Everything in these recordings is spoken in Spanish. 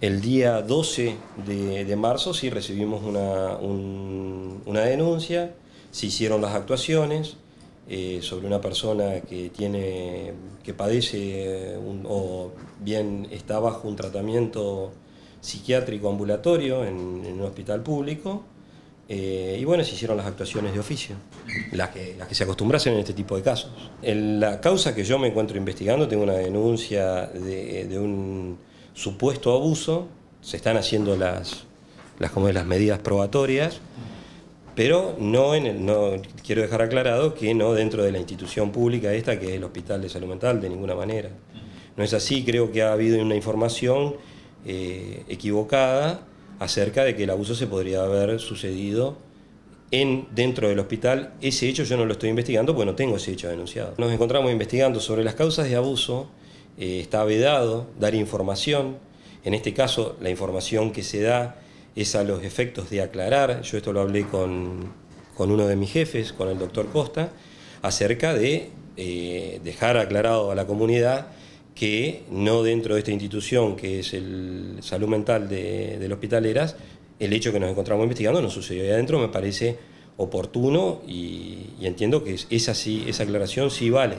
El día 12 de, marzo sí recibimos una, denuncia, se hicieron las actuaciones eh, sobre una persona que tiene que padece eh, o bien está bajo un tratamiento psiquiátrico ambulatorio en, un hospital público. Eh, y bueno, se hicieron las actuaciones de oficio, las que, las que se acostumbrasen en este tipo de casos. En la causa que yo me encuentro investigando, tengo una denuncia de un supuesto abuso, se están haciendo las, las, medidas probatorias, pero no, en no quiero dejar aclarado que no dentro de la institución pública esta, que es el Hospital de Salud Mental, de ninguna manera. No es así, creo que ha habido una información eh, equivocada acerca de que el abuso se podría haber sucedido en, dentro del hospital. Ese hecho yo no lo estoy investigando porque no tengo ese hecho denunciado. Nos encontramos investigando sobre las causas de abuso eh, está vedado dar información. En este caso, la información que se da es a los efectos de aclarar. Yo esto lo hablé con, uno de mis jefes, con el doctor Costa, acerca de eh, dejar aclarado a la comunidad que no dentro de esta institución que es el salud mental del Hospital Eras, el hecho que nos encontramos investigando no sucedió ahí adentro, me parece oportuno y, entiendo que esa aclaración sí vale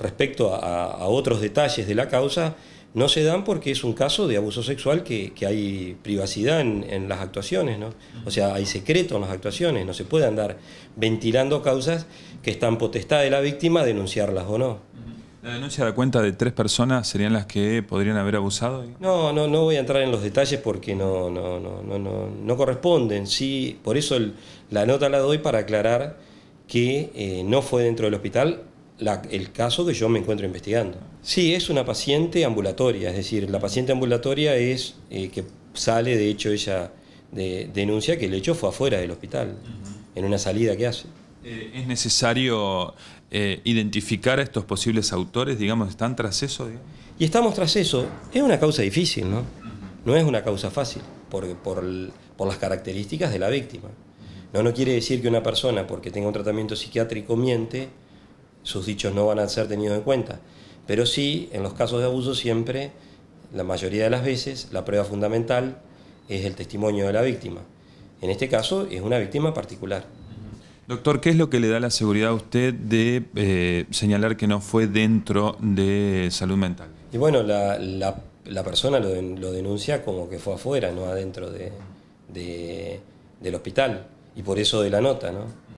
respecto a, otros detalles de la causa, no se dan porque es un caso de abuso sexual que, hay privacidad en, las actuaciones, ¿no? O sea, hay secreto en las actuaciones, no se puede andar ventilando causas que están potestad de la víctima denunciarlas o no. ¿La denuncia da cuenta de tres personas serían las que podrían haber abusado? No, no, no voy a entrar en los detalles porque no, no, no, no, no, corresponden. Sí, por eso la nota la doy para aclarar que eh, no fue dentro del hospital, el caso que yo me encuentro investigando. Sí, es una paciente ambulatoria, es decir, la paciente ambulatoria es eh, que sale, de hecho ella denuncia que el hecho fue afuera del hospital, en una salida que hace. Eh, ¿Es necesario eh, identificar a estos posibles autores, digamos, están tras eso? Y estamos tras eso. Es una causa difícil, ¿no? No es una causa fácil, por, por las características de la víctima. No, no quiere decir que una persona, porque tenga un tratamiento psiquiátrico, miente, sus dichos no van a ser tenidos en cuenta. Pero sí, en los casos de abuso siempre, la mayoría de las veces, la prueba fundamental es el testimonio de la víctima. En este caso es una víctima particular. Doctor, ¿qué es lo que le da la seguridad a usted de eh, señalar que no fue dentro de salud mental? Y bueno, la, persona lo, denuncia como que fue afuera, no adentro del hospital, y por eso de la nota, ¿no?